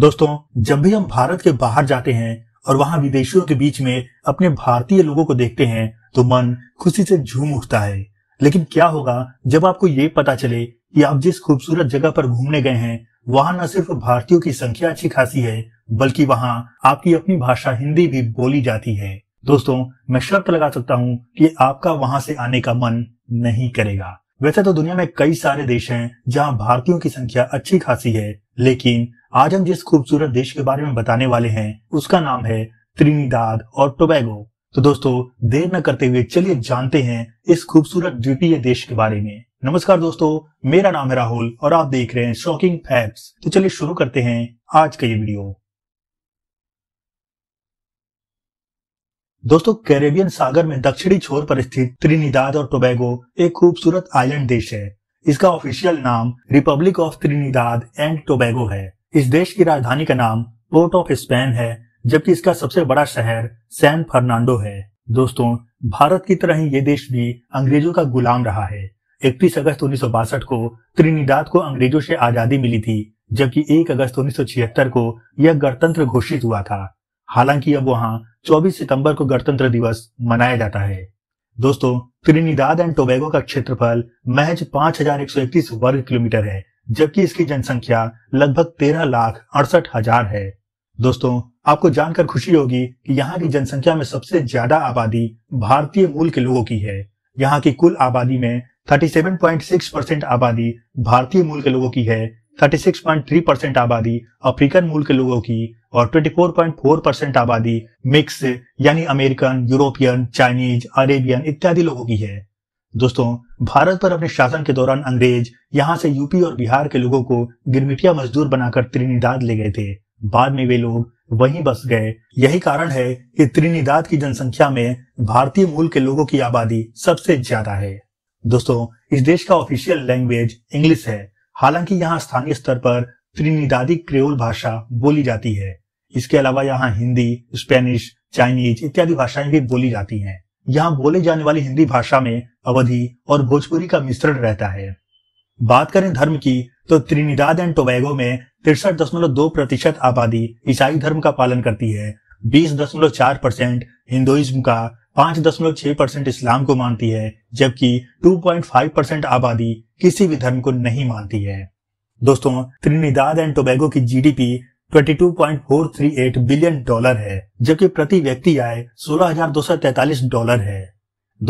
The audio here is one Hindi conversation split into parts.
दोस्तों जब भी हम भारत के बाहर जाते हैं और वहाँ विदेशियों के बीच में अपने भारतीय लोगों को देखते हैं तो मन खुशी से झूम उठता है लेकिन क्या होगा जब आपको ये पता चले कि आप जिस खूबसूरत जगह पर घूमने गए हैं वहाँ न सिर्फ भारतीयों की संख्या अच्छी खासी है बल्कि वहाँ आपकी अपनी भाषा हिंदी भी बोली जाती है दोस्तों मैं शर्त लगा सकता हूँ कि आपका वहाँ से आने का मन नहीं करेगा वैसे तो दुनिया में कई सारे देश हैं जहाँ भारतीयों की संख्या अच्छी खासी है लेकिन आज हम जिस खूबसूरत देश के बारे में बताने वाले हैं उसका नाम है त्रिनिदाद और टोबैगो तो दोस्तों देर न करते हुए चलिए जानते हैं इस खूबसूरत द्वीपीय देश के बारे में नमस्कार दोस्तों मेरा नाम है राहुल और आप देख रहे हैं शॉकिंग फैक्ट्स तो चलिए शुरू करते हैं आज का ये वीडियो दोस्तों कैरेबियन सागर में दक्षिणी छोर पर स्थित त्रिनिदाद और टोबैगो एक खूबसूरत आइलैंड देश है इसका ऑफिशियल नाम Republic of Trinidad and Tobago है इस देश की राजधानी का नाम पोर्ट ऑफ स्पेन है जबकि इसका सबसे बड़ा शहर सैन फर्नांडो है दोस्तों भारत की तरह ही ये देश भी अंग्रेजों का गुलाम रहा है इकतीस अगस्त उन्नीस को त्रिनिदाद को अंग्रेजों से आजादी मिली थी जबकि 1 अगस्त उन्नीस को यह गणतंत्र घोषित हुआ था हालांकि अब वहाँ 24 सितंबर को गणतंत्र दिवस मनाया जाता है दोस्तों त्रिनिदाद एंड टोबैगो का क्षेत्रफल महज 5,131 वर्ग किलोमीटर है जबकि इसकी जनसंख्या लगभग तेरह लाख अड़सठ हजार है दोस्तों आपको जानकर खुशी होगी कि यहाँ की जनसंख्या में सबसे ज्यादा आबादी भारतीय मूल के लोगों की है यहाँ की कुल आबादी में 37.6 परसेंट आबादी भारतीय मूल के लोगों की है 36.3 परसेंट आबादी अफ्रीकन मूल के लोगों की और 24.4 आबादी मिक्स यानी अमेरिकन यूरोपियन चाइनीज अरेबियन इत्यादि लोगों की है दोस्तों भारत पर अपने शासन के दौरान अंग्रेज यहाँ से यूपी और बिहार के लोगों को गिरमिटिया मजदूर बनाकर त्रिनिदाद ले गए थे बाद में वे लोग वहीं बस गए यही कारण है कि त्रिनिदाद की जनसंख्या में भारतीय मूल के लोगों की आबादी सबसे ज्यादा है दोस्तों इस देश का ऑफिशियल लैंग्वेज इंग्लिश है हालांकि यहाँ स्थानीय स्तर पर त्रिनिदादी क्रियोल भाषा बोली जाती है इसके अलावा यहाँ हिंदी स्पेनिश चाइनीज इत्यादि भाषाएं भी बोली जाती हैं। यहाँ बोले जाने वाली हिंदी भाषा में अवधि और भोजपुरी का मिश्रण रहता है बात करें धर्म की तो त्रिनिदाद एंड टोबैगो में तिरसठ दशमलव दो प्रतिशत आबादी ईसाई धर्म का पालन करती है बीस दशमलव चार परसेंट हिंदुइज्म का पांच दशमलव छह परसेंट इस्लाम को मानती है जबकि 2.5 परसेंट आबादी किसी भी धर्म को नहीं मानती है दोस्तों त्रिनिदाद एंड टोबैगो की जीडीपी 22.438 बिलियन डॉलर है जबकि प्रति व्यक्ति आय 16,243 डॉलर है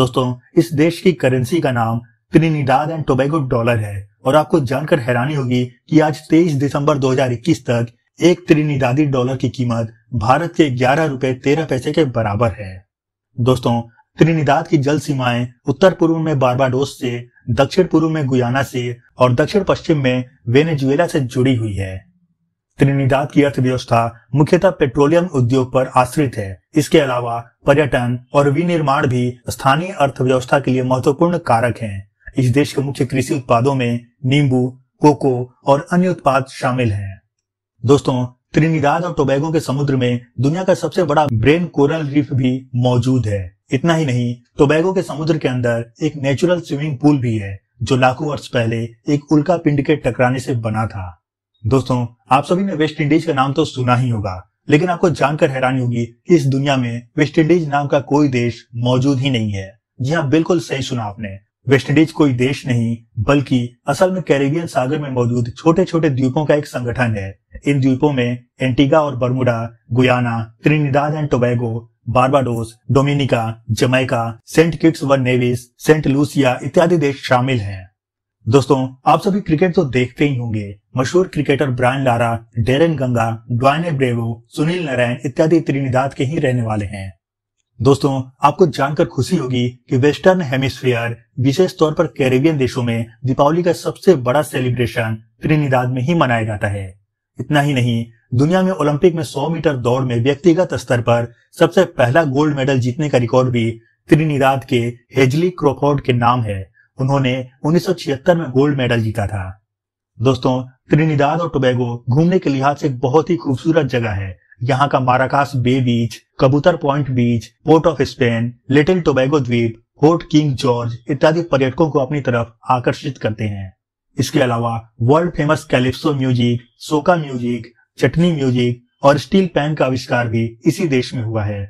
दोस्तों इस देश की करेंसी का नाम त्रिनिदाद एंड टोबैगो डॉलर है और आपको जानकर हैरानी होगी कि आज 23 दिसंबर 2021 तक एक त्रिनिदादी डॉलर की कीमत भारत के ग्यारह रूपए तेरह पैसे के बराबर है दोस्तों त्रिनिदाद की जल सीमाएं उत्तर पूर्व में बारबाडोस से दक्षिण पूर्व में गुयाना से और दक्षिण पश्चिम में वेनेजुएला से जुड़ी हुई है त्रिनिदाद की अर्थव्यवस्था मुख्यतः पेट्रोलियम उद्योग पर आश्रित है इसके अलावा पर्यटन और विनिर्माण भी स्थानीय अर्थव्यवस्था के लिए महत्वपूर्ण कारक हैं। इस देश के मुख्य कृषि उत्पादों में नींबू कोको और अन्य उत्पाद शामिल हैं। दोस्तों त्रिनिदाद और टोबैगो के समुद्र में दुनिया का सबसे बड़ा ब्रेन कोरल रीफ भी मौजूद है इतना ही नहीं टोबैगो के समुद्र के अंदर एक नेचुरल स्विमिंग पूल भी है जो लाखों वर्ष पहले एक उल्का पिंड के टकराने से बना था दोस्तों आप सभी ने वेस्ट इंडीज का नाम तो सुना ही होगा लेकिन आपको जानकर हैरानी होगी कि इस दुनिया में वेस्ट इंडीज नाम का कोई देश मौजूद ही नहीं है जी हाँ बिल्कुल सही सुना आपने वेस्टइंडीज कोई देश नहीं बल्कि असल में कैरेबियन सागर में मौजूद छोटे छोटे द्वीपों का एक संगठन है इन द्वीपों में एंटीगा और Bermuda Guyana Trinidad and Tobago Barbados Dominica Jamaica Saint Kitts व नेविस सेंट लूसिया इत्यादि देश शामिल हैं दोस्तों आप सभी क्रिकेट तो देखते ही होंगे मशहूर cricketer Brian Lara Daren Ganga Dwayne Bravo Sunil Narine इत्यादि त्रिनिदाद के ही रहने वाले हैं दोस्तों आपको जानकर खुशी होगी कि वेस्टर्न हेमिस्फीयर विशेष तौर पर कैरेबियन देशों में दीपावली का सबसे बड़ा सेलिब्रेशन त्रिनिदाद में ही मनाया जाता है इतना ही नहीं दुनिया में ओलंपिक में 100 मीटर दौड़ में व्यक्तिगत स्तर पर सबसे पहला गोल्ड मेडल जीतने का रिकॉर्ड भी त्रिनिदाद के हेजली क्रोफोर्ड के नाम है उन्होंने उन्नीस में गोल्ड मेडल जीता था दोस्तों त्रिनिदाद और टोबैगो घूमने के लिहाज से एक बहुत ही खूबसूरत जगह है यहाँ का माराकास बे बीच कबूतर point beach Port of Spain Little Tobago द्वीप फोर्ट किंग जॉर्ज इत्यादि पर्यटकों को अपनी तरफ आकर्षित करते हैं इसके अलावा world famous calypso music soca music chutney music और स्टील पैन का आविष्कार भी इसी देश में हुआ है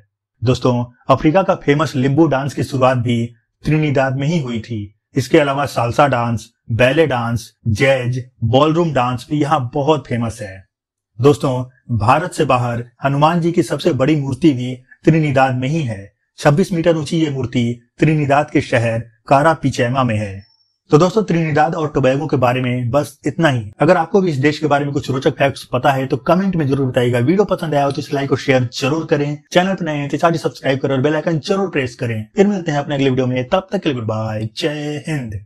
दोस्तों अफ्रीका का फेमस लिम्बू डांस की शुरुआत भी त्रिनिदाद में ही हुई थी इसके अलावा salsa dance ballet dance jazz ballroom dance भी यहाँ बहुत फेमस है दोस्तों भारत से बाहर हनुमान जी की सबसे बड़ी मूर्ति भी त्रिनिदाद में ही है 26 मीटर ऊंची ये मूर्ति त्रिनिदाद के शहर कारा पिचैमा में है तो दोस्तों त्रिनिदाद और टोबैगो के बारे में बस इतना ही अगर आपको भी इस देश के बारे में कुछ रोचक फैक्ट्स पता है तो कमेंट में जरूर बताइएगा वीडियो पसंद आया हो तो इस लाइक और शेयर जरूर करें चैनल पर नए हैं तो सब्सक्राइब करें और बेलाइकन जरूर प्रेस करें फिर मिलते हैं अपने अगले वीडियो में तब तक के लिए गुड बाय जय हिंद